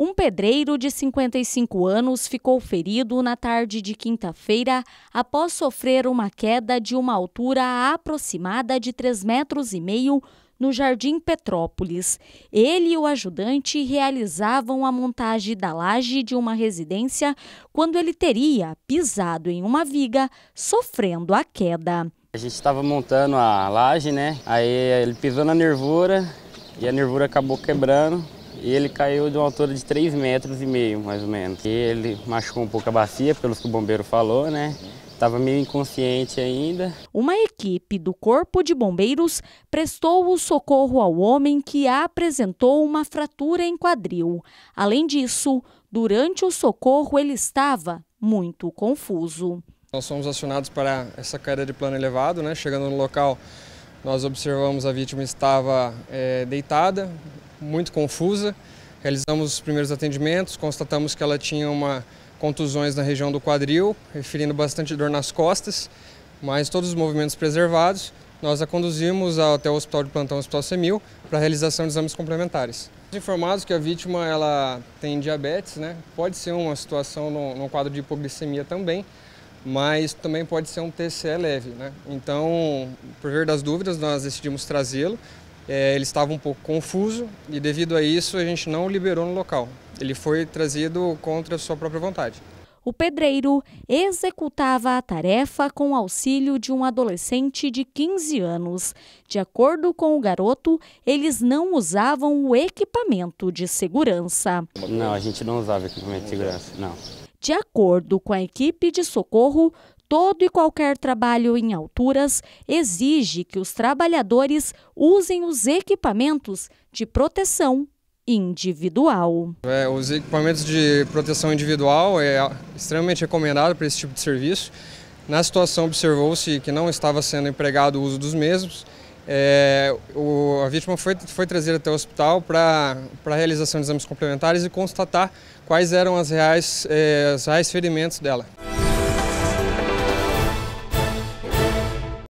Um pedreiro de 55 anos ficou ferido na tarde de quinta-feira após sofrer uma queda de uma altura aproximada de 3 metros e meio no Jardim Petrópolis. Ele e o ajudante realizavam a montagem da laje de uma residência quando ele teria pisado em uma viga, sofrendo a queda. A gente estava montando a laje, né? Aí ele pisou na nervura e a nervura acabou quebrando e ele caiu de uma altura de 3 metros e meio, mais ou menos. E ele machucou um pouco a bacia, pelos que o bombeiro falou, né? Estava meio inconsciente ainda. Uma equipe do Corpo de Bombeiros prestou o socorro ao homem que apresentou uma fratura em quadril. Além disso, durante o socorro ele estava muito confuso. Nós fomos acionados para essa queda de plano elevado, né? Chegando no local, nós observamos a vítima estava é, deitada, muito confusa. Realizamos os primeiros atendimentos, constatamos que ela tinha uma contusões na região do quadril, referindo bastante dor nas costas, mas todos os movimentos preservados. Nós a conduzimos até o Hospital de Plantão Hospital Semil para a realização de exames complementares. Informados que a vítima ela tem diabetes, né? pode ser uma situação no, no quadro de hipoglicemia também, mas também pode ser um TCE leve. Né? Então, por ver das dúvidas, nós decidimos trazê-lo é, ele estava um pouco confuso e devido a isso a gente não o liberou no local. Ele foi trazido contra a sua própria vontade. O pedreiro executava a tarefa com auxílio de um adolescente de 15 anos. De acordo com o garoto, eles não usavam o equipamento de segurança. Não, a gente não usava equipamento de segurança, não. De acordo com a equipe de socorro, Todo e qualquer trabalho em alturas exige que os trabalhadores usem os equipamentos de proteção individual. É, os equipamentos de proteção individual é extremamente recomendado para esse tipo de serviço. Na situação observou-se que não estava sendo empregado o uso dos mesmos. É, o, a vítima foi, foi trazida até o hospital para a realização de exames complementares e constatar quais eram as reais, é, as reais ferimentos dela.